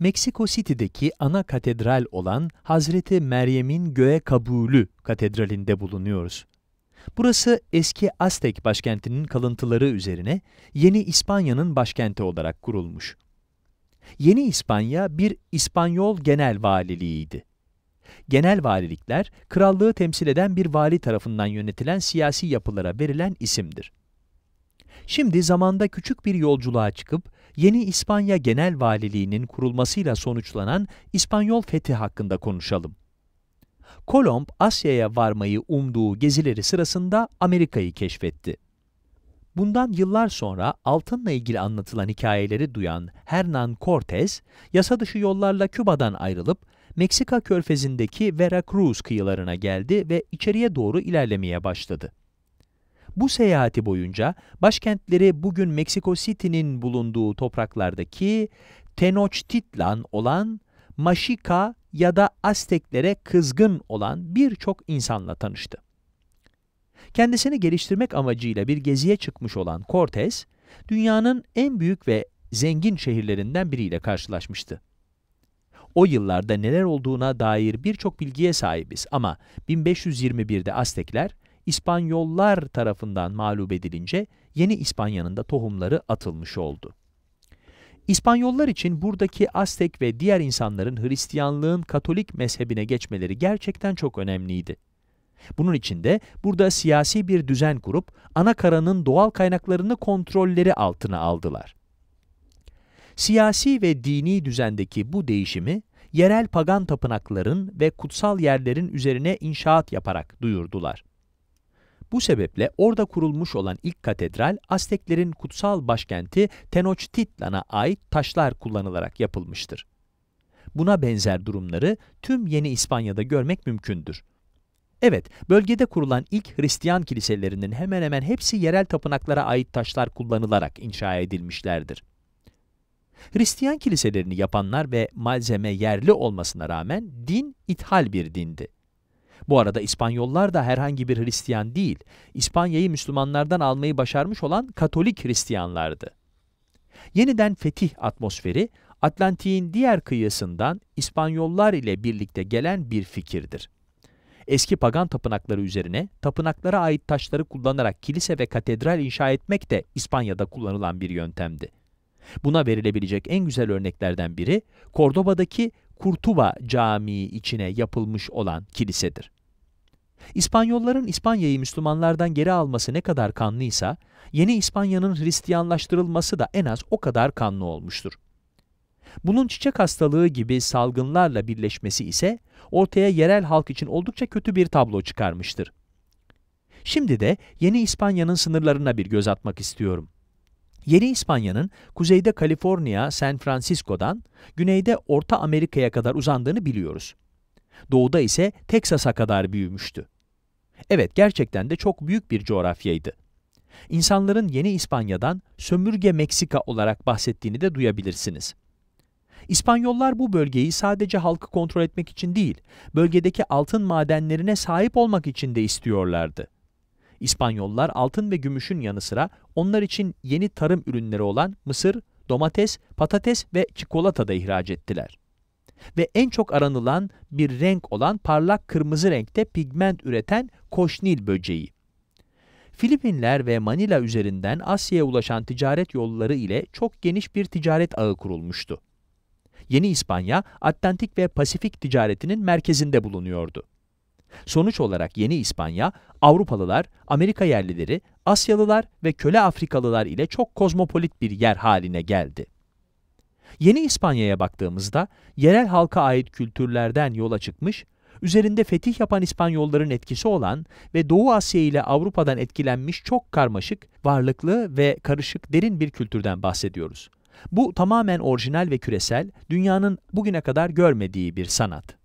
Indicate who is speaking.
Speaker 1: Meksiko City'deki ana katedral olan Hazreti Meryem'in Göğe Kabulü Katedrali'nde bulunuyoruz. Burası eski Aztek başkentinin kalıntıları üzerine yeni İspanya'nın başkenti olarak kurulmuş. Yeni İspanya bir İspanyol genel valiliğiydi. Genel valilikler, krallığı temsil eden bir vali tarafından yönetilen siyasi yapılara verilen isimdir. Şimdi zamanda küçük bir yolculuğa çıkıp yeni İspanya Genel Valiliğinin kurulmasıyla sonuçlanan İspanyol fethi hakkında konuşalım. Kolomb, Asya'ya varmayı umduğu gezileri sırasında Amerika'yı keşfetti. Bundan yıllar sonra altınla ilgili anlatılan hikayeleri duyan Hernan Cortez, yasa dışı yollarla Küba'dan ayrılıp Meksika körfezindeki Veracruz kıyılarına geldi ve içeriye doğru ilerlemeye başladı. Bu seyahati boyunca başkentleri bugün Meksiko City'nin bulunduğu topraklardaki Tenochtitlan olan Maşika ya da Azteklere kızgın olan birçok insanla tanıştı. Kendisini geliştirmek amacıyla bir geziye çıkmış olan Cortez, dünyanın en büyük ve zengin şehirlerinden biriyle karşılaşmıştı. O yıllarda neler olduğuna dair birçok bilgiye sahibiz ama 1521'de Aztekler İspanyollar tarafından mağlup edilince yeni İspanya'nın da tohumları atılmış oldu. İspanyollar için buradaki Aztek ve diğer insanların Hristiyanlığın Katolik mezhebine geçmeleri gerçekten çok önemliydi. Bunun için de burada siyasi bir düzen kurup Anakara'nın doğal kaynaklarını kontrolleri altına aldılar. Siyasi ve dini düzendeki bu değişimi yerel pagan tapınakların ve kutsal yerlerin üzerine inşaat yaparak duyurdular. Bu sebeple orada kurulmuş olan ilk katedral, Azteklerin kutsal başkenti Tenochtitlan'a ait taşlar kullanılarak yapılmıştır. Buna benzer durumları tüm Yeni İspanya'da görmek mümkündür. Evet, bölgede kurulan ilk Hristiyan kiliselerinin hemen hemen hepsi yerel tapınaklara ait taşlar kullanılarak inşa edilmişlerdir. Hristiyan kiliselerini yapanlar ve malzeme yerli olmasına rağmen din ithal bir dindi. Bu arada İspanyollar da herhangi bir Hristiyan değil, İspanya'yı Müslümanlardan almayı başarmış olan Katolik Hristiyanlardı. Yeniden fetih atmosferi, Atlantik'in diğer kıyısından İspanyollar ile birlikte gelen bir fikirdir. Eski pagan tapınakları üzerine tapınaklara ait taşları kullanarak kilise ve katedral inşa etmek de İspanya'da kullanılan bir yöntemdi. Buna verilebilecek en güzel örneklerden biri Kordoba'daki Kurtuba Camii içine yapılmış olan kilisedir. İspanyolların İspanya'yı Müslümanlardan geri alması ne kadar kanlıysa, yeni İspanya'nın Hristiyanlaştırılması da en az o kadar kanlı olmuştur. Bunun çiçek hastalığı gibi salgınlarla birleşmesi ise ortaya yerel halk için oldukça kötü bir tablo çıkarmıştır. Şimdi de yeni İspanya'nın sınırlarına bir göz atmak istiyorum. Yeni İspanya'nın kuzeyde Kaliforniya, San Francisco'dan, güneyde Orta Amerika'ya kadar uzandığını biliyoruz. Doğuda ise Teksas'a kadar büyümüştü. Evet, gerçekten de çok büyük bir coğrafyaydı. İnsanların Yeni İspanya'dan sömürge Meksika olarak bahsettiğini de duyabilirsiniz. İspanyollar bu bölgeyi sadece halkı kontrol etmek için değil, bölgedeki altın madenlerine sahip olmak için de istiyorlardı. İspanyollar altın ve gümüşün yanı sıra onlar için yeni tarım ürünleri olan mısır, domates, patates ve çikolata da ihraç ettiler. Ve en çok aranılan bir renk olan parlak kırmızı renkte pigment üreten koşnil böceği. Filipinler ve Manila üzerinden Asya'ya ulaşan ticaret yolları ile çok geniş bir ticaret ağı kurulmuştu. Yeni İspanya, Atlantik ve Pasifik ticaretinin merkezinde bulunuyordu. Sonuç olarak Yeni İspanya, Avrupalılar, Amerika yerlileri, Asyalılar ve köle Afrikalılar ile çok kozmopolit bir yer haline geldi. Yeni İspanya'ya baktığımızda yerel halka ait kültürlerden yola çıkmış, üzerinde fetih yapan İspanyolların etkisi olan ve Doğu Asya ile Avrupa'dan etkilenmiş çok karmaşık, varlıklı ve karışık derin bir kültürden bahsediyoruz. Bu tamamen orijinal ve küresel, dünyanın bugüne kadar görmediği bir sanat.